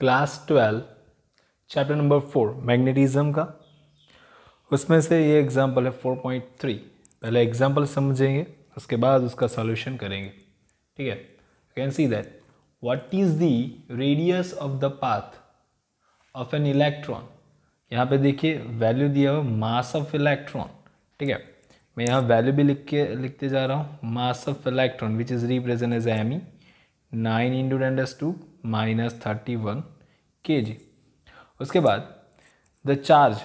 Class twelve chapter number four magnetism का उसमें से ये एग्जाम्पल है फोर पॉइंट थ्री पहले एग्जाम्पल समझेंगे उसके बाद उसका सॉल्यूशन करेंगे ठीक है can see that what is the radius of the path of an electron यहाँ पे देखिए वैल्यू दिया हुआ मास ऑफ इलेक्ट्रॉन ठीक है मैं यहाँ वैल्यू भी लिख के लिखते जा रहा हूँ mass of electron which is represent as M E nine into tends to minus thirty one K G उसके बाद the charge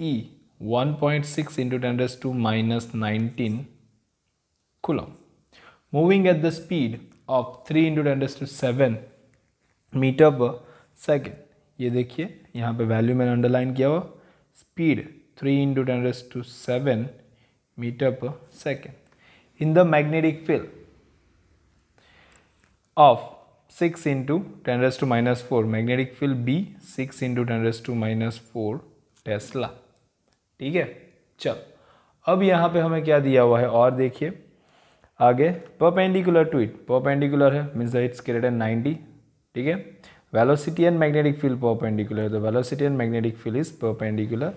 E one point six into tenders to minus nineteen coulomb moving at the speed of three into tenders to seven metre per second ये देखिए यहाँ पे value मैंने underline किया हुआ speed three into tenders to seven metre per second in the magnetic field of six into 10 raised to minus 4 magnetic field B six into 10 raised to minus 4 tesla ठीक है चल अब यहाँ पे हमें क्या दिया हुआ है और देखिए आगे परपेंडिकुलर टू इट परपेंडिकुलर है means the it's greater than 90 ठीक है velocity and magnetic field perpendicular है तो velocity and magnetic field is perpendicular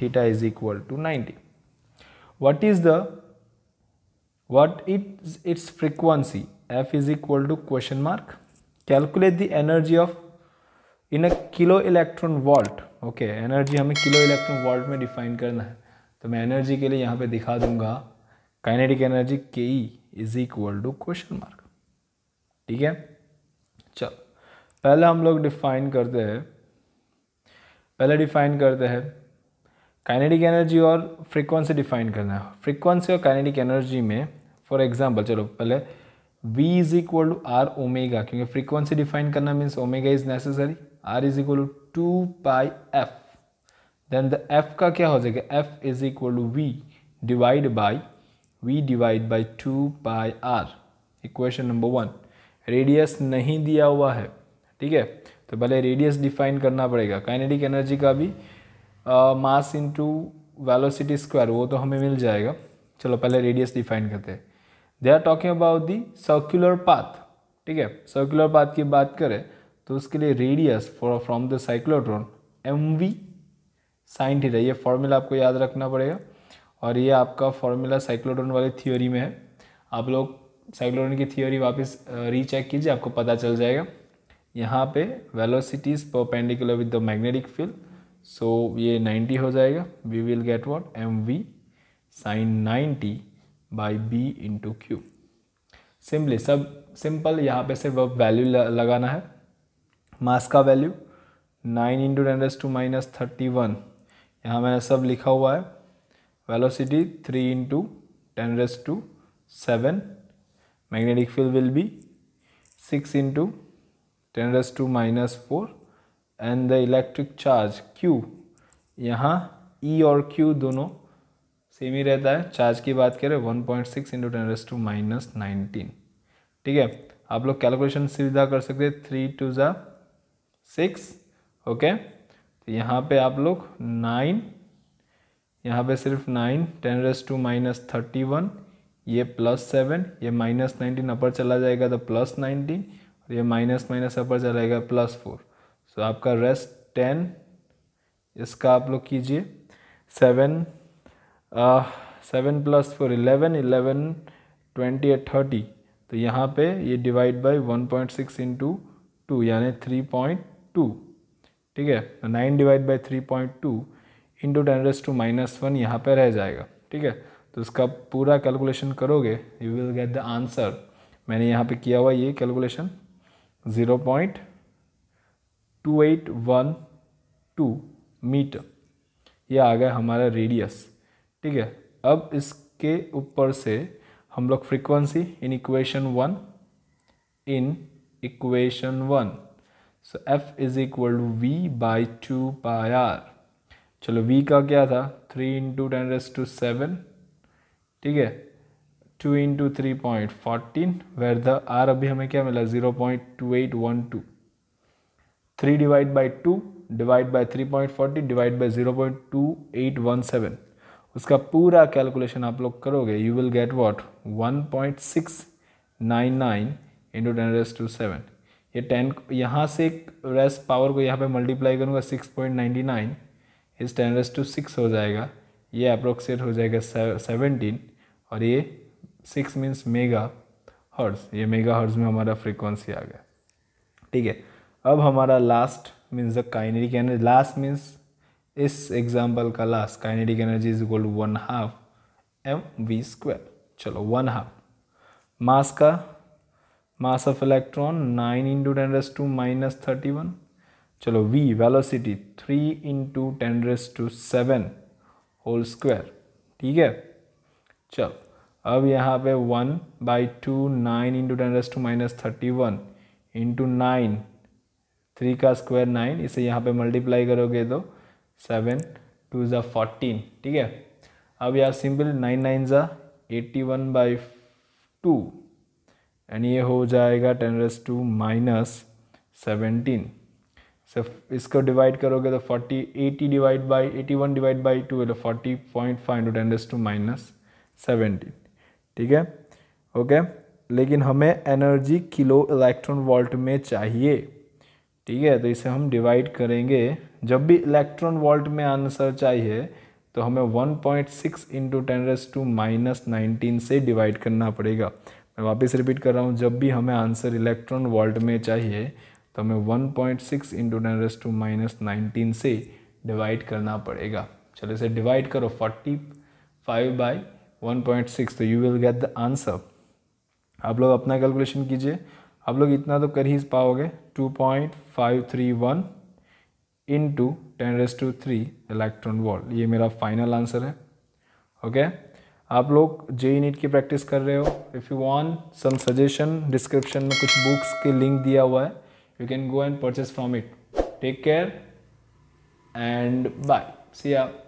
theta is equal to 90 what is the what it its frequency f is equal to question mark calculate the energy of in a kilo electron volt okay energy हमें kilo electron volt में define करना है तो मैं energy के लिए यहाँ पे दिखा दूंगा kinetic energy K E is equal to question mark ठीक है चलो पहले हम लोग डिफाइन करते हैं पहले डिफाइन करते हैं काइनेटिक एनर्जी और फ्रीक्वेंसी डिफाइन करना है फ्रीक्वेंसी और काइनेटिक एनर्जी में फॉर एग्जांपल चलो पहले v is equal to R omega क्योंकि फ्रीक्वेंसी डिफाइन करना means omega is necessary R is equal to two pi F then the F का क्या हो जाएगा F is equal to V divide by V divide by two pi R equation number one radius नहीं दिया हुआ है ठीक है तो पहले रेडियस डिफाइन करना पड़ेगा काइनेटिक एनर्जी का भी मास इंटू वेलोसिटी स्क्वायर वो तो हमें मिल जाएगा चलो पहले रेडियस डिफाइन करते हैं they are talking about the circular path ठीक है सर्कुलर पाथ की बात करें तो उसके लिए radius for from the cyclotron M V sine theta ये फॉर्मूला आपको याद रखना पड़ेगा और ये आपका फॉर्मूला साइक्लोट्रॉन वाली थियोरी में है आप लोग साइक्लोट्रॉन की थियोरी वापस रीचेक कीजिए आपको पता चल जाएगा यहाँ पे velocities perpendicular with the magnetic field so ये 90 हो जाएगा we will get what M V sine ninety by B into Q simply सब सिंपल यहाँ पे सिर्फ अब वैल्यू लगाना है मास का value nine into ten S to minus thirty one यहाँ मैंने सब लिखा हुआ है velocity three into ten S to seven magnetic field will be six into ten S to minus four and the electric charge Q यहाँ E e और Q दोनों same ही रहता है चार्ज की बात करें one point six into ten raise to minus nineteen ठीक है आप लोग कैलकुलेशन सीधा कर सकते हैं थ्री टू ज़ा सिक्स ओके तो यहाँ पे आप लोग नाइन यहाँ पे सिर्फ nine ten raise to minus thirty one ये प्लस सेवन ये माइनस नाइनटीन अपर चला जाएगा तो प्लस नाइनटीन और ये माइनस माइनस अपर चला जाएगा प्लस फोर सो आपका रेस्ट टेन इसका आप लोग कीजिए seven seven plus four eleven eleven twenty eight thirty तो यहाँ पे ये divide by one point six into two यानी थ्री पॉइंट टू ठीक है तो nine divide by three point two into ten raise to minus one यहाँ पर रह जाएगा ठीक है तो इसका पूरा कैलकुलेशन करोगे you will get the answer मैंने यहाँ पे किया हुआ ये calculation zero point two eight one two metre ये आ गया हमारा रेडियस ठीक है अब इसके ऊपर से हम लोग frequency in equation one in equation one so F is equal to V by two by R चलो वी का क्या था three into ten raise to seven ठीक है two into three point fourteen where the R अभी हमें क्या मिला zero point two eight one two three divide by two divide by three point fourteen divide by zero point two eight one seven उसका पूरा calculation आप लोग करोगे you will get what one point six nine nine into ten raise to seven ये ten यहाँ से raise power को यहाँ पे मल्टीप्लाई करूँगा सिक्स पॉइंट नाइन्टी नाइन इस टेन रेस टू सिक्स हो जाएगा ये अप्रोक्सीट हो जाएगा सेवनटीन और ये सिक्स मीन्स मेगा हर्ट्स ये मेगा हर्ट्स में हमारा फ्रिक्वेंसी आ गया ठीक है अब हमारा लास्ट मीन्स द काइनरी कैन लास्ट मीन्स इस एग्जाम्पल का last kinetic energy is equal to one half M V square चलो वन हाफ मास का mass of electron nine into ten raise to minus thirty one चलो V velocity three into ten raise to seven whole square ठीक है चलो अब यहाँ पे one by two nine into ten raise to minus thirty one into nine three का square nine इसे यहाँ पे मल्टीप्लाई करोगे तो सेवन टू ज़ा फोर्टीन ठीक है अब यार सिंपल नाइन नाइन ज़ा eighty one by two and ये हो जाएगा ten raise to minus seventeen सब इसको डिवाइड करोगे तो forty eighty divide by eighty one divide by two तो forty point five into ten raise to minus seventeen ठीक है ओके लेकिन हमें एनर्जी किलो इलेक्ट्रॉन वोल्ट में चाहिए ठीक है तो इसे हम डिवाइड करेंगे जब भी इलेक्ट्रॉन वोल्ट में आंसर चाहिए तो हमें 1.6 point six into ten raise to minus nineteen से डिवाइड करना पड़ेगा मैं वापस रिपीट कर रहा हूँ जब भी हमें आंसर इलेक्ट्रॉन वोल्ट में चाहिए तो हमें 1.6 point six into ten raise to minus nineteen से डिवाइड करना पड़ेगा चलो इसे डिवाइड करो forty five by one point six तो you will get the answer आप लोग अपना कैलकुलेशन कीजिए आप लोग इतना तो कर ही पाओगे two point five three one in two ten raise to three electron volt ये मेरा फाइनल आंसर है ओके okay? आप लोग जे नीट की प्रैक्टिस कर रहे हो if you want some suggestion description में कुछ बुक्स के लिंक दिया हुआ है you can go and purchase from it take care and bye see आप